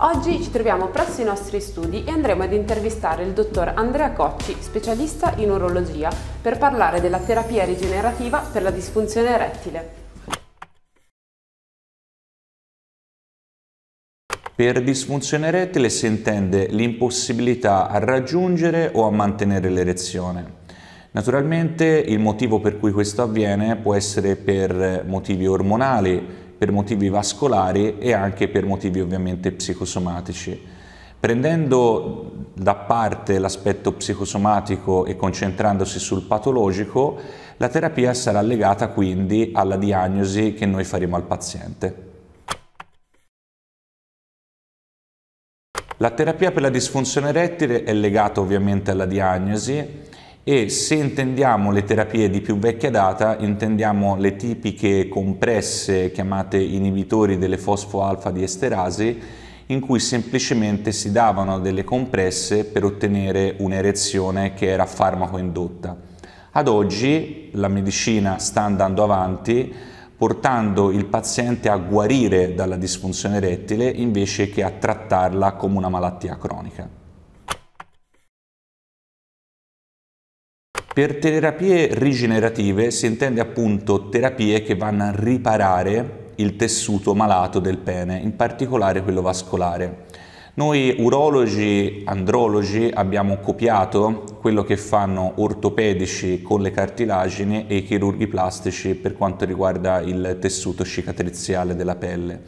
Oggi ci troviamo presso i nostri studi e andremo ad intervistare il dottor Andrea Cocci, specialista in urologia, per parlare della terapia rigenerativa per la disfunzione erettile. Per disfunzione erettile si intende l'impossibilità a raggiungere o a mantenere l'erezione. Naturalmente il motivo per cui questo avviene può essere per motivi ormonali, per motivi vascolari e anche per motivi ovviamente psicosomatici. Prendendo da parte l'aspetto psicosomatico e concentrandosi sul patologico, la terapia sarà legata quindi alla diagnosi che noi faremo al paziente. La terapia per la disfunzione erettile è legata ovviamente alla diagnosi e se intendiamo le terapie di più vecchia data, intendiamo le tipiche compresse chiamate inibitori delle fosfoalfa esterasi, in cui semplicemente si davano delle compresse per ottenere un'erezione che era farmaco indotta. Ad oggi la medicina sta andando avanti portando il paziente a guarire dalla disfunzione erettile invece che a trattarla come una malattia cronica. Per terapie rigenerative si intende appunto terapie che vanno a riparare il tessuto malato del pene, in particolare quello vascolare. Noi urologi, andrologi abbiamo copiato quello che fanno ortopedici con le cartilagini e i chirurghi plastici per quanto riguarda il tessuto cicatriziale della pelle.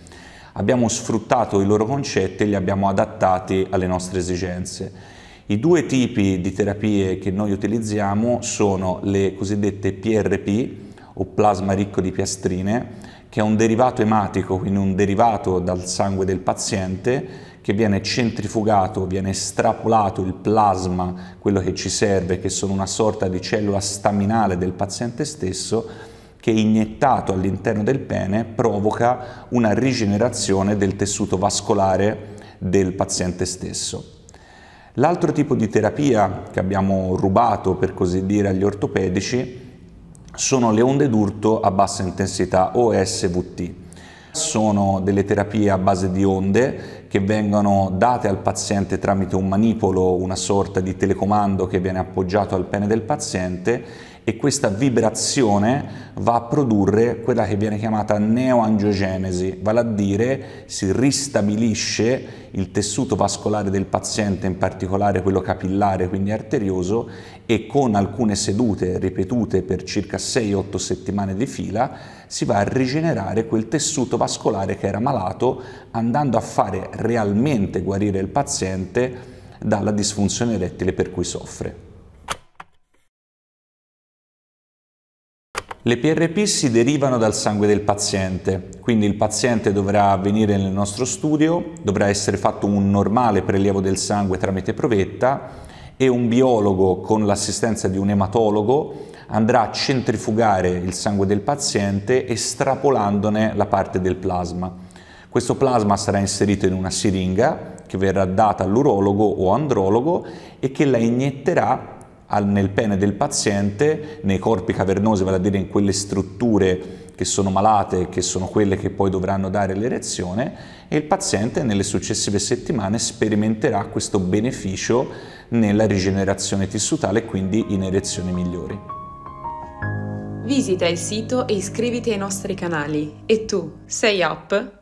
Abbiamo sfruttato i loro concetti e li abbiamo adattati alle nostre esigenze. I due tipi di terapie che noi utilizziamo sono le cosiddette PRP o plasma ricco di piastrine, che è un derivato ematico, quindi un derivato dal sangue del paziente, che viene centrifugato, viene estrapolato il plasma, quello che ci serve, che sono una sorta di cellula staminale del paziente stesso, che iniettato all'interno del pene provoca una rigenerazione del tessuto vascolare del paziente stesso. L'altro tipo di terapia che abbiamo rubato, per così dire, agli ortopedici sono le onde d'urto a bassa intensità o SVT. Sono delle terapie a base di onde che vengono date al paziente tramite un manipolo, una sorta di telecomando che viene appoggiato al pene del paziente e questa vibrazione va a produrre quella che viene chiamata neoangiogenesi, vale a dire si ristabilisce il tessuto vascolare del paziente, in particolare quello capillare, quindi arterioso, e con alcune sedute ripetute per circa 6-8 settimane di fila si va a rigenerare quel tessuto vascolare che era malato, andando a fare realmente guarire il paziente dalla disfunzione erettile per cui soffre. Le PRP si derivano dal sangue del paziente, quindi il paziente dovrà venire nel nostro studio, dovrà essere fatto un normale prelievo del sangue tramite provetta e un biologo con l'assistenza di un ematologo andrà a centrifugare il sangue del paziente estrapolandone la parte del plasma. Questo plasma sarà inserito in una siringa che verrà data all'urologo o andrologo e che la inietterà nel pene del paziente, nei corpi cavernosi, vale a dire in quelle strutture che sono malate, che sono quelle che poi dovranno dare l'erezione, e il paziente nelle successive settimane sperimenterà questo beneficio nella rigenerazione tissutale e quindi in erezioni migliori. Visita il sito e iscriviti ai nostri canali. E tu, sei up?